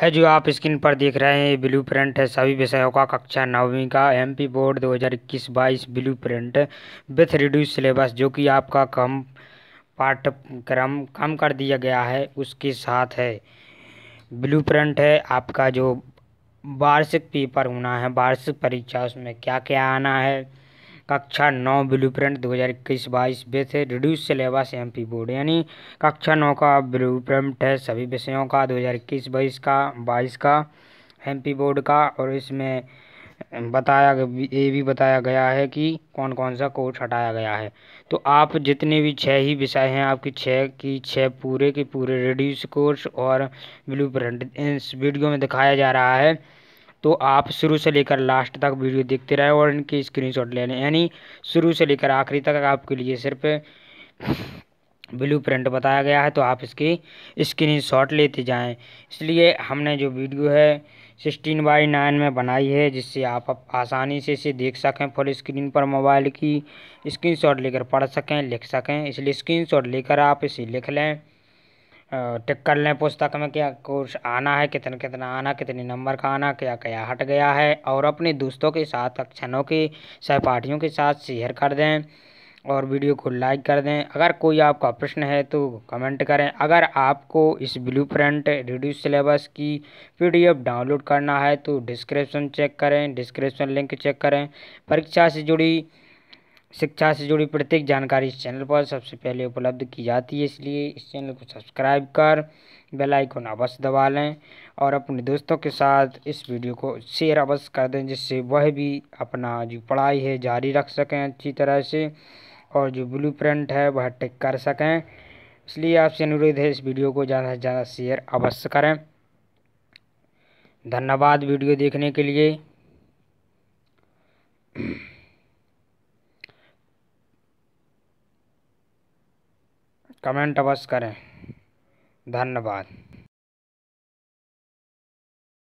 है जो आप स्क्रीन पर देख रहे हैं ये ब्लू प्रिंट है सभी विषयों का कक्षा नौवीं का MP board 2021-22 blueprint with reduce syllabus जो कि आपका कम पाठ्यक्रम कम कर दिया गया है उसके साथ है ब्लू प्रिंट है आपका जो वार्षिक पेपर होना है वार्षिक परीक्षा उसमें क्या क्या आना है कक्षा नौ ब्लू प्रिंट दो हज़ार इक्कीस बाईस with reduce syllabus M P board यानी कक्षा नौ का ब्लू प्रिंट है सभी विषयों का दो हज़ार इक्कीस बाईस का बाईस का एम पी बोर्ड का और इसमें बताया ये भी बताया गया है कि कौन कौन सा कोर्स हटाया गया है तो आप जितने भी छः ही विषय हैं आपकी छः की छः पूरे के पूरे रिड्यूस कोर्स और ब्लू प्रिंट इस वीडियो में दिखाया जा रहा है तो आप शुरू से लेकर लास्ट तक वीडियो देखते रहे और इनकी स्क्रीनशॉट ले लें यानी शुरू से लेकर आखिरी तक आपके लिए सिर्फ ब्लू प्रिंट बताया गया है तो आप इसकी स्क्रीन शॉट लेते जाएं इसलिए हमने जो वीडियो है सिक्सटीन बाई नाइन में बनाई है जिससे आप आसानी से इसे देख सकें फुल स्क्रीन पर मोबाइल की स्क्रीन शॉट लेकर पढ़ सकें लिख सकें इसलिए स्क्रीन शॉट लेकर आप इसे लिख लें टिक कर लें पुस्तक में क्या कोर्स आना है कितना कितना आना कितने नंबर का आना क्या क्या हट गया है और अपने दोस्तों के साथ कक्षानों की सहपाठियों के साथ शेयर कर दें और वीडियो को लाइक कर दें अगर कोई आपका प्रश्न है तो कमेंट करें अगर आपको इस ब्लू प्रिंट रिड्यूस सिलेबस की पीडीएफ डाउनलोड करना है तो डिस्क्रिप्शन चेक करें डिस्क्रिप्शन लिंक चेक करें परीक्षा से जुड़ी शिक्षा से जुड़ी प्रत्येक जानकारी इस चैनल पर सबसे पहले उपलब्ध की जाती है इसलिए इस चैनल को सब्सक्राइब कर बेल आइकन अवश्य दबा लें और अपने दोस्तों के साथ इस वीडियो को शेयर अवश्य कर दें जिससे वह भी अपना जो पढ़ाई है जारी रख सकें अच्छी तरह से और जो ब्लू प्रिंट है वह टिक कर सकें इसलिए आपसे अनुरोध है इस वीडियो को ज़्यादा से ज़्यादा शेयर अवश्य करें धन्यवाद वीडियो देखने के लिए कमेंट अवश्य करें धन्यवाद